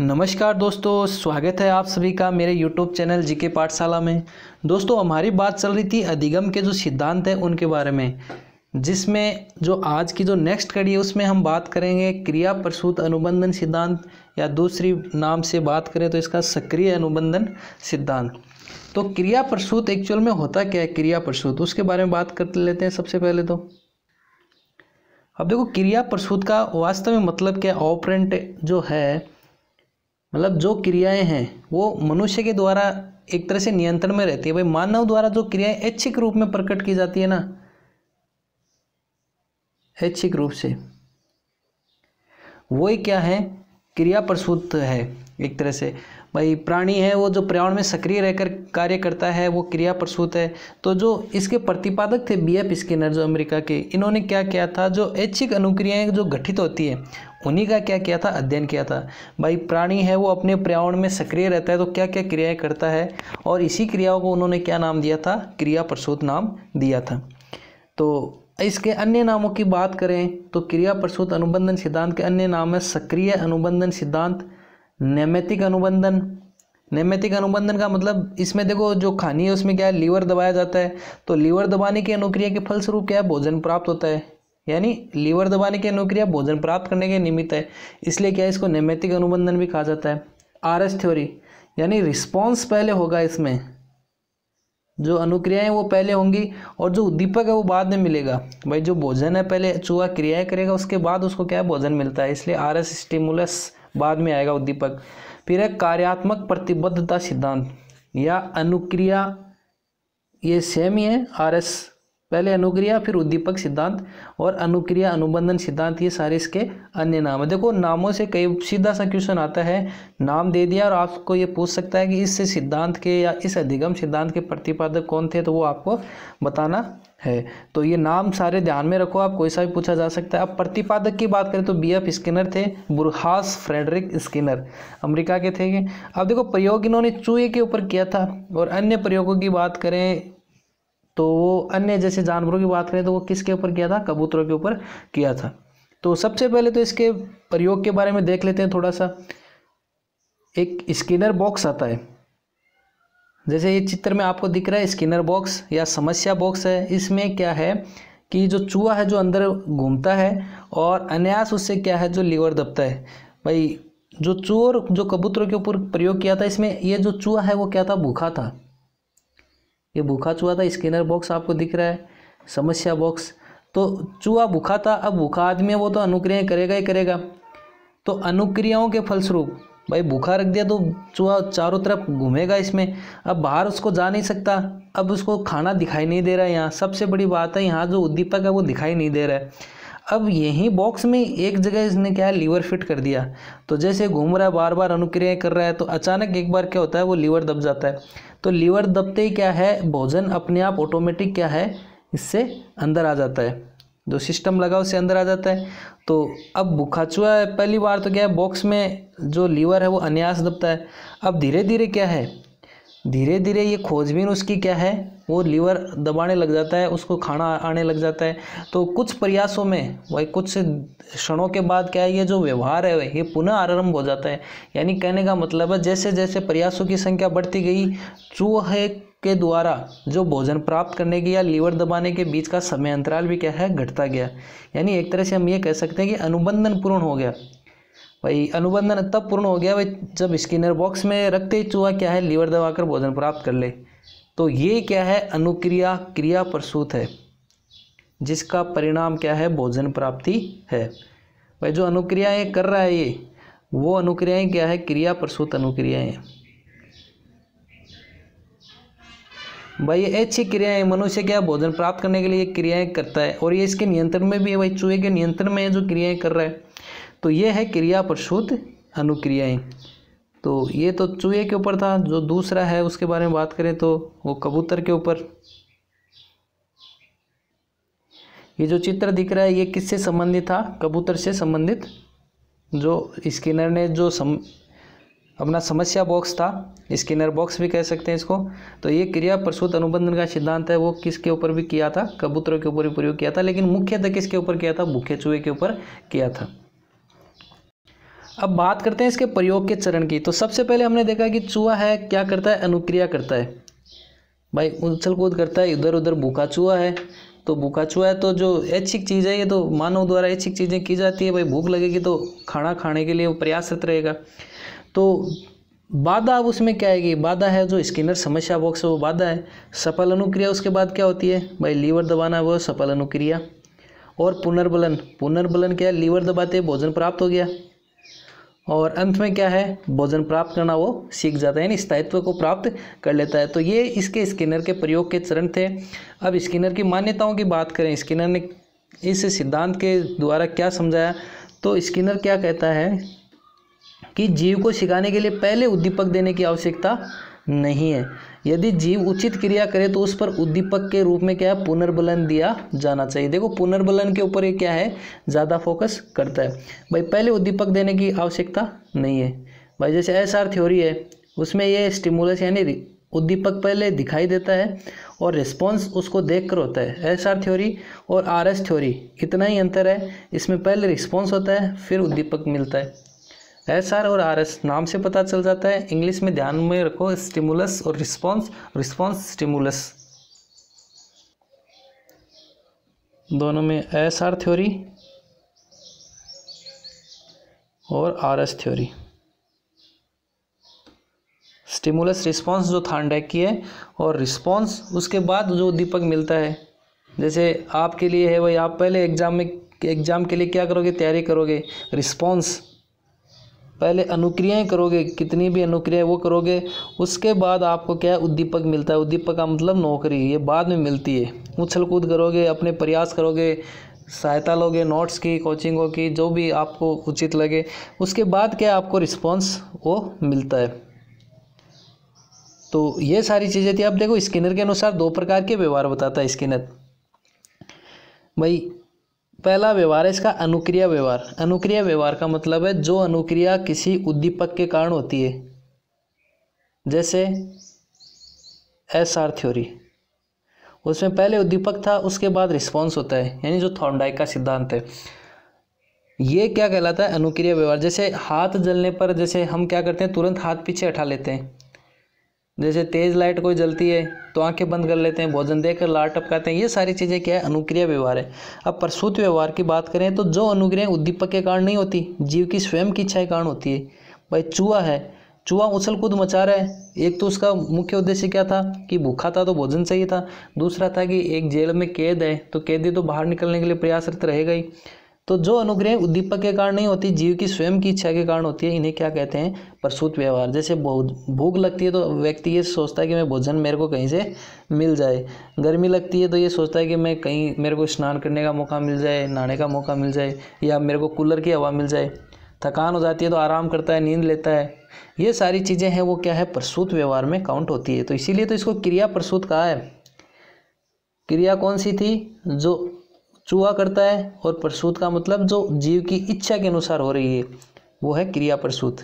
नमस्कार दोस्तों स्वागत है आप सभी का मेरे यूट्यूब चैनल जीके पाठशाला में दोस्तों हमारी बात चल रही थी अधिगम के जो सिद्धांत हैं उनके बारे में जिसमें जो आज की जो नेक्स्ट कड़ी है उसमें हम बात करेंगे क्रिया प्रसूत अनुबंधन सिद्धांत या दूसरी नाम से बात करें तो इसका सक्रिय अनुबंधन सिद्धांत तो क्रिया प्रसूत एक्चुअल में होता क्या है क्रिया प्रसूत उसके बारे में बात कर लेते हैं सबसे पहले तो अब देखो क्रिया प्रसूत का वास्तव में मतलब क्या ऑपरेंट जो है मतलब जो क्रियाएं हैं वो मनुष्य के द्वारा एक तरह से नियंत्रण में रहती है भाई मानव द्वारा जो क्रियाएं ऐच्छिक रूप में प्रकट की जाती है ना ऐच्छिक रूप से वो क्या है क्रिया प्रसूत है एक तरह से भाई प्राणी है वो जो पर्यावरण में सक्रिय रहकर कार्य करता है वो क्रिया प्रसूत है तो जो इसके प्रतिपादक थे बी एफ स्किनर जो अमेरिका के इन्होंने क्या किया था जो ऐच्छिक अनुक्रियाएं जो गठित होती है उन्हीं का क्या किया था अध्ययन किया था भाई प्राणी है वो अपने पर्यावरण में सक्रिय रहता है तो क्या क्या क्रियाएँ करता है और इसी क्रियाओं को उन्होंने क्या नाम दिया था क्रिया प्रसूत नाम दिया था तो इसके अन्य नामों की बात करें तो क्रिया प्रसूत अनुबंधन सिद्धांत के अन्य नाम है सक्रिय अनुबंधन सिद्धांत नैमितिक अनुबंधन नैमितिक अनुबंधन का मतलब इसमें देखो जो खानी है उसमें क्या है लीवर दबाया जाता है तो लीवर दबाने की अनुक्रिया के फलस्वरूप क्या है भोजन प्राप्त होता है यानी लीवर दबाने की अनुक्रिया भोजन प्राप्त करने के निमित्त है इसलिए क्या है इसको नैमितिक अनुबंधन भी कहा जाता है आर एस थ्योरी यानी रिस्पॉन्स पहले होगा इसमें जो अनुक्रियाएं वो पहले होंगी और जो उद्दीपक है वो बाद में मिलेगा भाई जो भोजन है पहले चूहा क्रियाएं करेगा उसके बाद उसको क्या है भोजन मिलता है इसलिए आर एस स्टिमुलस बाद में आएगा उद्दीपक फिर है कार्यात्मक प्रतिबद्धता सिद्धांत या अनुक्रिया ये सेम ही है आर एस पहले अनुक्रिया फिर उद्दीपक सिद्धांत और अनुक्रिया अनुबंधन सिद्धांत ये सारे इसके अन्य नाम है देखो नामों से कई सीधा सा क्वेश्चन आता है नाम दे दिया और आपको ये पूछ सकता है कि इस सिद्धांत के या इस अधिगम सिद्धांत के प्रतिपादक कौन थे तो वो आपको बताना है तो ये नाम सारे ध्यान में रखो आप कोई सा भी पूछा जा सकता है अब प्रतिपादक की बात करें तो बी एफ स्किनर थे बुरहास फ्रेडरिक स्किनर अमेरिका के थे अब देखो प्रयोग इन्होंने चूहे के ऊपर किया था और अन्य प्रयोगों की बात करें तो वो अन्य जैसे जानवरों की बात करें तो वो किसके ऊपर किया था कबूतरों के ऊपर किया था तो सबसे पहले तो इसके प्रयोग के बारे में देख लेते हैं थोड़ा सा एक स्किनर बॉक्स आता है जैसे ये चित्र में आपको दिख रहा है स्किनर बॉक्स या समस्या बॉक्स है इसमें क्या है कि जो चूहा है जो अंदर घूमता है और अनायास उससे क्या है जो लीवर दबता है भाई जो चोर जो कबूतरों के ऊपर प्रयोग किया था इसमें ये जो चूहा है वो क्या था भूखा था ये भूखा चूहा था स्कैनर बॉक्स आपको दिख रहा है समस्या बॉक्स तो चूहा भूखा था अब भूखा आदमी है वो तो अनुक्रियाएँ करेगा ही करेगा तो अनुक्रियाओं के फलस्वरूप भाई भूखा रख दिया तो चूहा चारों तरफ घूमेगा इसमें अब बाहर उसको जा नहीं सकता अब उसको खाना दिखाई नहीं दे रहा है यहाँ सबसे बड़ी बात है यहाँ जो उद्दीपक है वो दिखाई नहीं दे रहा है अब यहीं बॉक्स में एक जगह इसने क्या है लीवर फिट कर दिया तो जैसे घूम रहा है बार बार अनुक्रिया कर रहा है तो अचानक एक बार क्या होता है वो लीवर दब जाता है तो लीवर दबते ही क्या है भोजन अपने आप ऑटोमेटिक क्या है इससे अंदर आ जाता है जो सिस्टम लगा उससे अंदर आ जाता है तो अब भूखाचुआ पहली बार तो क्या है बॉक्स में जो लीवर है वो अन्यास दबता है अब धीरे धीरे क्या है धीरे धीरे ये खोजबीन उसकी क्या है वो लीवर दबाने लग जाता है उसको खाना आने लग जाता है तो कुछ प्रयासों में वही कुछ क्षणों के बाद क्या है ये जो व्यवहार है ये पुनः आरंभ हो जाता है यानी कहने का मतलब है जैसे जैसे प्रयासों की संख्या बढ़ती गई चूहे के द्वारा जो भोजन प्राप्त करने की या लीवर दबाने के बीच का समय अंतराल भी क्या है घटता गया यानी एक तरह से हम ये कह सकते हैं कि अनुबंधन पूर्ण हो गया भाई अनुबंधन तब पूर्ण हो गया भाई जब स्किनर बॉक्स में रखते ही चूहा क्या है लीवर दबाकर भोजन प्राप्त कर ले तो ये क्या है अनुक्रिया क्रिया प्रसूत है जिसका परिणाम क्या है भोजन प्राप्ति है भाई जो अनुक्रियाएं कर रहा है ये वो अनुक्रियाएं क्या है क्रिया प्रसूत अनुक्रियाएं भाई ये अच्छी क्रियाएं मनुष्य क्या भोजन प्राप्त करने के लिए क्रियाएं करता है और ये इसके नियंत्रण में भी है भाई चूहे के नियंत्रण में जो क्रियाएं कर रहा है तो ये है क्रिया प्रसूत अनुक्रियाएँ तो ये तो चूहे के ऊपर था जो दूसरा है उसके बारे में बात करें तो वो कबूतर के ऊपर ये जो चित्र दिख रहा है ये किससे संबंधित था कबूतर से संबंधित जो स्किनर ने जो सम अपना समस्या बॉक्स था स्किनर बॉक्स भी कह सकते हैं इसको तो ये क्रिया प्रसूत अनुबंधन का सिद्धांत है वो किसके ऊपर भी किया था कबूतरों के ऊपर भी प्रयोग किया था लेकिन मुख्यतः किसके ऊपर किया था भूखे चूहे के ऊपर किया था अब बात करते हैं इसके प्रयोग के चरण की तो सबसे पहले हमने देखा कि चूहा है क्या करता है अनुक्रिया करता है भाई उछल कूद करता है इधर उधर भूखा चूहा है तो भूखा चूहा है तो जो ऐच्छिक चीज़ है ये तो मानव द्वारा ऐच्छिक चीज़ें की जाती है भाई भूख लगेगी तो खाना खाने के लिए वो प्रयासरत रहेगा तो बाधा अब उसमें क्या आएगी बाधा है जो स्किनर समस्या बॉक्स है वो बाधा है सफल अनुक्रिया उसके बाद क्या होती है भाई लीवर दबाना वो सफल अनुक्रिया और पुनर्बलन पुनर्बलन क्या है लीवर दबाते भोजन प्राप्त हो गया और अंत में क्या है भोजन प्राप्त करना वो सीख जाता है यानी स्थायित्व को प्राप्त कर लेता है तो ये इसके स्किनर के प्रयोग के चरण थे अब स्किनर की मान्यताओं की बात करें स्किनर ने इस सिद्धांत के द्वारा क्या समझाया तो स्किनर क्या कहता है कि जीव को सिखाने के लिए पहले उद्दीपक देने की आवश्यकता नहीं है यदि जीव उचित क्रिया करे तो उस पर उद्दीपक के रूप में क्या है पुनर्बलन दिया जाना चाहिए देखो पुनर्बलन के ऊपर ये क्या है ज़्यादा फोकस करता है भाई पहले उद्दीपक देने की आवश्यकता नहीं है भाई जैसे एस आर थ्योरी है उसमें ये स्टिमुलस यानी उद्दीपक पहले दिखाई देता है और रिस्पॉन्स उसको देख कर होता है एस आर थ्योरी और आर एस थ्योरी इतना ही अंतर है इसमें पहले रिस्पॉन्स होता है फिर उद्दीपक मिलता है एस आर और आर एस नाम से पता चल जाता है इंग्लिश में ध्यान में रखो स्टिमुलस और रिस्पॉन्स रिस्पॉन्स स्टिमुलस दोनों में एस आर थ्योरी और R S theory stimulus response जो थांडैक की है और रिस्पॉन्स उसके बाद जो दीपक मिलता है जैसे आपके लिए है वही आप पहले एग्ज़ाम में एग्ज़ाम के लिए क्या करोगे तैयारी करोगे रिस्पॉन्स पहले अनुक्रियाएं करोगे कितनी भी अनुक्रियाएं वो करोगे उसके बाद आपको क्या उद्दीपक मिलता है उद्दीपक का मतलब नौकरी ये बाद में मिलती है उछल कूद करोगे अपने प्रयास करोगे सहायता लोगे नोट्स की कोचिंगों की जो भी आपको उचित लगे उसके बाद क्या आपको रिस्पॉन्स वो मिलता है तो ये सारी चीज़ें थी आप देखो स्किनर के अनुसार दो प्रकार के व्यवहार बताता है स्किनर भाई पहला व्यवहार है इसका अनुक्रिया व्यवहार अनुक्रिया व्यवहार का मतलब है जो अनुक्रिया किसी उद्दीपक के कारण होती है जैसे एस आर थ्योरी उसमें पहले उद्दीपक था उसके बाद रिस्पॉन्स होता है यानी जो थॉर्नडाइक का सिद्धांत है ये क्या कहलाता है अनुक्रिया व्यवहार जैसे हाथ जलने पर जैसे हम क्या करते हैं तुरंत हाथ पीछे हटा लेते हैं जैसे तेज़ लाइट कोई जलती है तो आंखें बंद कर लेते हैं भोजन देकर लाट टपकाते हैं ये सारी चीज़ें क्या है अनुक्रिय व्यवहार है अब प्रसूत व्यवहार की बात करें तो जो अनुक्रिया उद्दीपक के कारण नहीं होती जीव की स्वयं की इच्छा के कारण होती है भाई चूहा है चूहा उछल कूद मचा रहा है एक तो उसका मुख्य उद्देश्य क्या था कि भूखा था तो भोजन चाहिए था दूसरा था कि एक जेल में कैद है तो कैदी तो बाहर निकलने के लिए प्रयासरत रहेगा ही तो जो अनुग्रह उद्दीपक के कारण नहीं होती जीव की स्वयं की इच्छा के कारण होती है इन्हें क्या कहते हैं प्रसूत व्यवहार जैसे भूख लगती है तो व्यक्ति ये सोचता है कि मैं भोजन मेरे को कहीं से मिल जाए गर्मी लगती है तो ये सोचता है कि मैं कहीं मेरे को स्नान करने का मौका मिल जाए नहाने का मौका मिल जाए या मेरे को कूलर की हवा मिल जाए थकान हो जाती है तो आराम करता है नींद लेता है ये सारी चीज़ें हैं वो क्या है प्रसूत व्यवहार में काउंट होती है तो इसीलिए तो इसको क्रिया प्रसूत कहा है क्रिया कौन सी थी जो चूहा करता है और प्रसूत का मतलब जो जीव की इच्छा के अनुसार हो रही है वो है क्रिया प्रसूत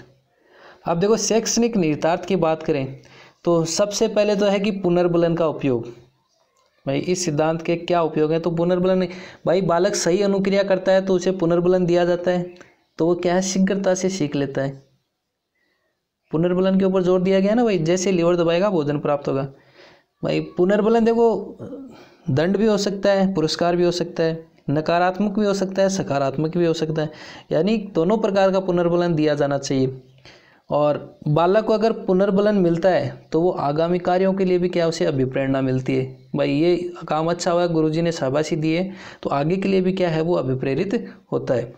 अब देखो शैक्षणिक निर्तार्थ की बात करें तो सबसे पहले तो है कि पुनर्बलन का उपयोग भाई इस सिद्धांत के क्या उपयोग हैं तो पुनर्बलन भाई बालक सही अनुक्रिया करता है तो उसे पुनर्बलन दिया जाता है तो वो क्या शीघ्रता से सीख लेता है पुनर्बलन के ऊपर जोर दिया गया ना भाई जैसे लीवर दबाएगा भोजन प्राप्त होगा भाई पुनर्बलन देखो दंड भी हो सकता है पुरस्कार भी हो सकता है नकारात्मक भी हो सकता है सकारात्मक भी हो सकता है यानी दोनों प्रकार का पुनर्बलन दिया जाना चाहिए और बालक को अगर पुनर्बलन मिलता है तो वो आगामी कार्यों के लिए भी क्या उसे अभिप्रेरणा मिलती है भाई ये काम अच्छा हुआ गुरु ने शाबाशी दी है तो आगे के लिए भी क्या है वो अभिप्रेरित होता है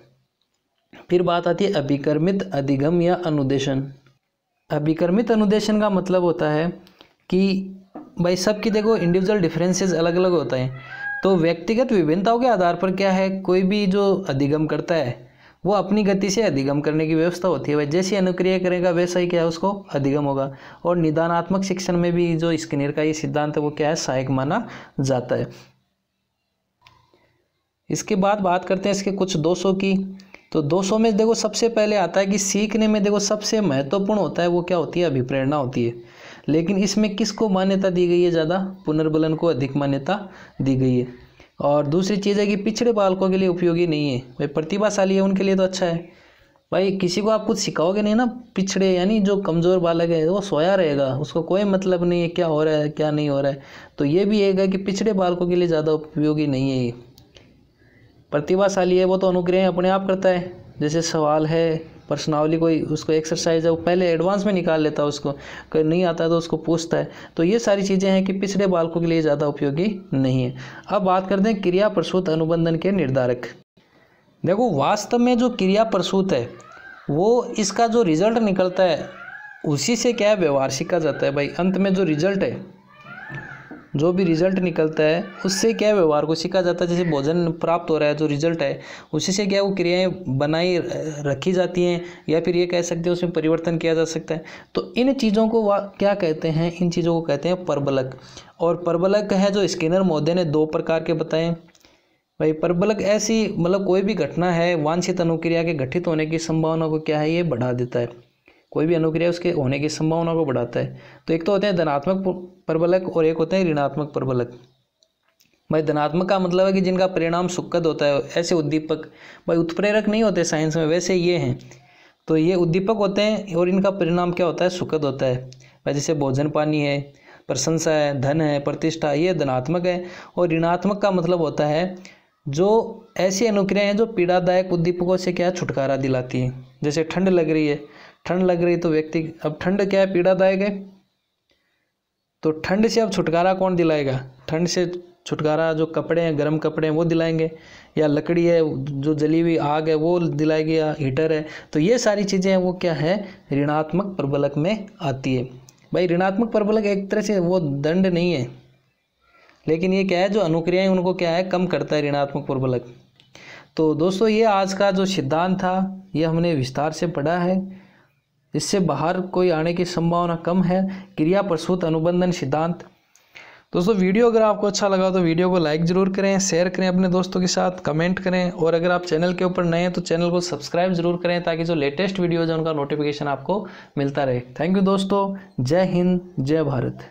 फिर बात आती है अभिकर्मित अधिगम या अनुदेशन अभिकर्मित अनुदेशन का मतलब होता है कि भाई सबकी देखो इंडिविजुअल डिफरेंसेस अलग अलग होते हैं तो व्यक्तिगत विभिन्नताओं के आधार पर क्या है कोई भी जो अधिगम करता है वो अपनी गति से अधिगम करने की व्यवस्था होती है भाई जैसी अनुक्रिया करेगा वैसा ही क्या है उसको अधिगम होगा और निदानात्मक शिक्षण में भी जो स्किनर का ये सिद्धांत है वो क्या है सहायक माना जाता है इसके बाद बात करते हैं इसके कुछ दोषों की तो दोषों में देखो सबसे पहले आता है कि सीखने में देखो सबसे महत्वपूर्ण होता है वो क्या होती है अभिप्रेरणा होती है लेकिन इसमें किसको मान्यता दी गई है ज़्यादा पुनर्बलन को अधिक मान्यता दी गई है और दूसरी चीज़ है कि पिछड़े बालकों के लिए उपयोगी नहीं है भाई प्रतिभाशाली है उनके लिए तो अच्छा है भाई किसी को आप कुछ सिखाओगे नहीं ना पिछड़े यानी जो कमज़ोर बालक है वो सोया रहेगा उसको कोई मतलब नहीं है क्या हो रहा है क्या नहीं हो रहा है तो ये भी एक है कि पिछड़े बालकों के लिए ज़्यादा उपयोगी नहीं है ये प्रतिभाशाली है वो तो अनुग्रह अपने आप करता है जैसे सवाल है पर्सनावली कोई उसको एक्सरसाइज है वो पहले एडवांस में निकाल लेता है उसको कोई नहीं आता तो उसको पूछता है तो ये सारी चीज़ें हैं कि पिछड़े बालकों के लिए ज़्यादा उपयोगी नहीं है अब बात करते हैं क्रिया प्रसूत अनुबंधन के निर्धारक देखो वास्तव में जो क्रिया प्रसूत है वो इसका जो रिजल्ट निकलता है उसी से क्या है व्यवहार सीखा जाता है भाई अंत में जो रिजल्ट है जो भी रिजल्ट निकलता है उससे क्या व्यवहार को सीखा जाता है जैसे भोजन प्राप्त हो रहा है जो रिजल्ट है उसी से क्या वो क्रियाएं बनाई रखी जाती हैं या फिर ये कह सकते हैं उसमें परिवर्तन किया जा सकता है तो इन चीज़ों को क्या कहते हैं इन चीज़ों को कहते हैं प्रबलक और प्रबलक है जो स्किनर महोदय ने दो प्रकार के बताए भाई प्रबलक ऐसी मतलब कोई भी घटना है वांछित अनुक्रिया के घटित होने की संभावना को क्या है ये बढ़ा देता है कोई भी अनुक्रिया उसके होने की संभावना को बढ़ाता है तो एक तो होते हैं धनात्मक प्रबलक और एक होते हैं ऋणात्मक प्रबलक भाई धनात्मक का मतलब है कि जिनका परिणाम सुखद होता है ऐसे उद्दीपक भाई उत्प्रेरक नहीं होते साइंस में वैसे ये हैं तो ये उद्दीपक होते हैं और इनका परिणाम क्या होता है सुखद होता है भाई जैसे भोजन पानी है प्रशंसा है धन है प्रतिष्ठा ये धनात्मक है और ऋणात्मक का मतलब होता है जो ऐसी अनुक्रियाएँ हैं जो पीड़ादायक उद्दीपकों से क्या छुटकारा दिलाती हैं जैसे ठंड लग रही है ठंड लग रही तो व्यक्ति अब ठंड क्या है पीड़ादायक है तो ठंड से अब छुटकारा कौन दिलाएगा ठंड से छुटकारा जो कपड़े हैं गर्म कपड़े हैं वो दिलाएंगे या लकड़ी है जो जली हुई आग है वो दिलाएगी या हीटर है तो ये सारी चीज़ें हैं वो क्या है ऋणात्मक प्रबलक में आती है भाई ऋणात्मक प्रबलक एक तरह से वो दंड नहीं है लेकिन ये क्या है जो अनुक्रियाएं उनको क्या है कम करता है ऋणात्मक प्रबलक तो दोस्तों ये आज का जो सिद्धांत था ये हमने विस्तार से पढ़ा है जिससे बाहर कोई आने की संभावना कम है क्रिया प्रसूत अनुबंधन सिद्धांत दोस्तों वीडियो अगर आपको अच्छा लगा तो वीडियो को लाइक ज़रूर करें शेयर करें अपने दोस्तों के साथ कमेंट करें और अगर आप चैनल के ऊपर नए हैं तो चैनल को सब्सक्राइब ज़रूर करें ताकि जो लेटेस्ट वीडियोज़ हैं उनका नोटिफिकेशन आपको मिलता रहे थैंक यू दोस्तों जय हिंद जय भारत